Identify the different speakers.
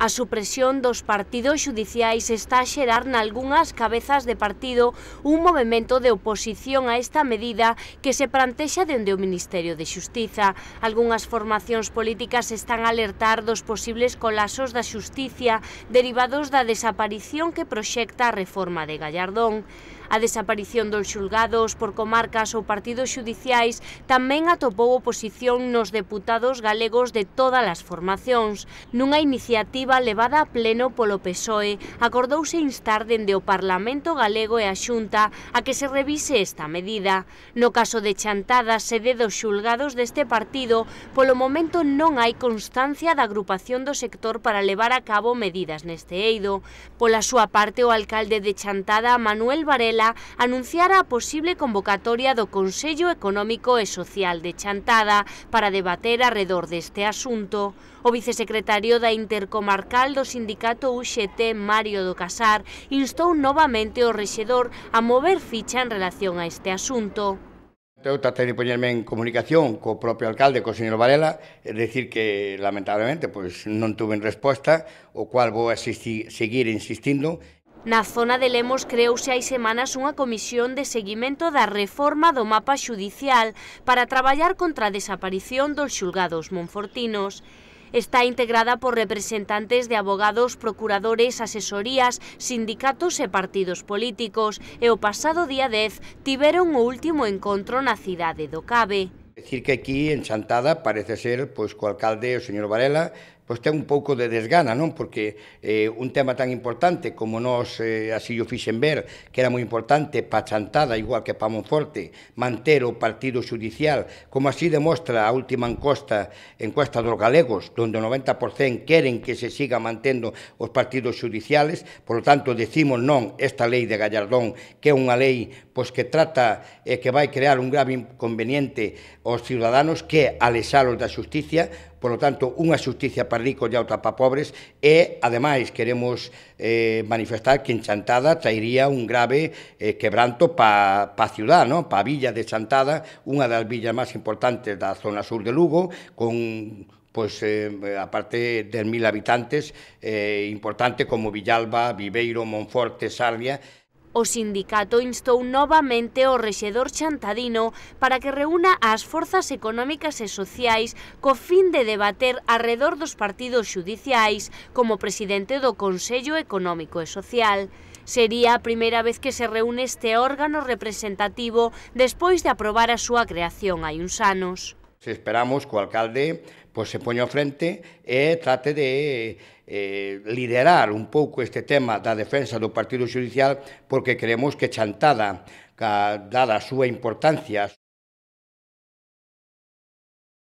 Speaker 1: A supresión dos partidos judiciais está a xerar nalgúnas cabezas de partido un movimento de oposición a esta medida que se plantexa dende o Ministerio de Xustiza. Algúnas formacións políticas están a alertar dos posibles colapsos da xustiza derivados da desaparición que proxecta a reforma de Gallardón. A desaparición dos xulgados por comarcas ou partidos xudiciais tamén atopou oposición nos deputados galegos de todas as formacións. Nunha iniciativa levada a pleno polo PSOE, acordouse instar dende o Parlamento Galego e a Xunta a que se revise esta medida. No caso de Chantada, sede dos xulgados deste partido, polo momento non hai constancia da agrupación do sector para levar a cabo medidas neste eido. Pola súa parte, o alcalde de Chantada, Manuel Varela, Burela anunciara a posible convocatoria do Consello Económico e Social de Chantada para debater arredor deste asunto. O vicesecretario da Intercomarcal do Sindicato UXT, Mario do Casar, instou novamente o rexedor a mover ficha en relación a este asunto.
Speaker 2: Eu tratei de poñerme en comunicación co propio alcalde, co señor Varela, e decir que, lamentablemente, pois, non tuven resposta, o cual vou a seguir insistindo,
Speaker 1: Na zona de Lemos creouse hai semanas unha comisión de seguimento da reforma do mapa xudicial para traballar contra a desaparición dos xulgados monfortinos. Está integrada por representantes de abogados, procuradores, asesorías, sindicatos e partidos políticos e o pasado día 10 tiveron o último encontro na cidade do Cabe.
Speaker 2: Decir que aquí en Chantada parece ser pois, co alcalde o señor Varela pois ten un pouco de desgana, non? Porque eh, un tema tan importante como nós eh, así o fixen ver, que era moi importante pa Chantada, igual que pa Monforte, manter o partido judicial, como así demostra a última encosta, encuesta dos galegos, donde o 90% queren que se siga mantendo os partidos judiciales, por lo tanto, decimos non esta lei de Gallardón, que é unha lei pois, que trata e eh, que vai crear un grave inconveniente aos ciudadanos que alexalos da justicia, polo tanto, unha xusticia para ricos e outra para pobres, e, ademais, queremos eh, manifestar que en Chantada traería un grave eh, quebranto para pa a ciudad, no? para a villa de Chantada, unha das villas máis importantes da zona sur de Lugo, con pues, eh, aparte de mil habitantes, eh, importante como Villalba, Viveiro, Monforte, Sardia,
Speaker 1: O sindicato instou novamente o rexedor Chantadino para que reúna as forzas económicas e sociais co fin de debater arredor dos partidos judiciais como presidente do Consello Económico e Social. Sería a primeira vez que se reúne este órgano representativo despois de aprobar a súa creación hai uns anos.
Speaker 2: Se esperamos co alcalde pois se poña frente e trate de eh, liderar un pouco este tema da defensa do Partido Judicial porque creemos que chantada, dada a súa importancia,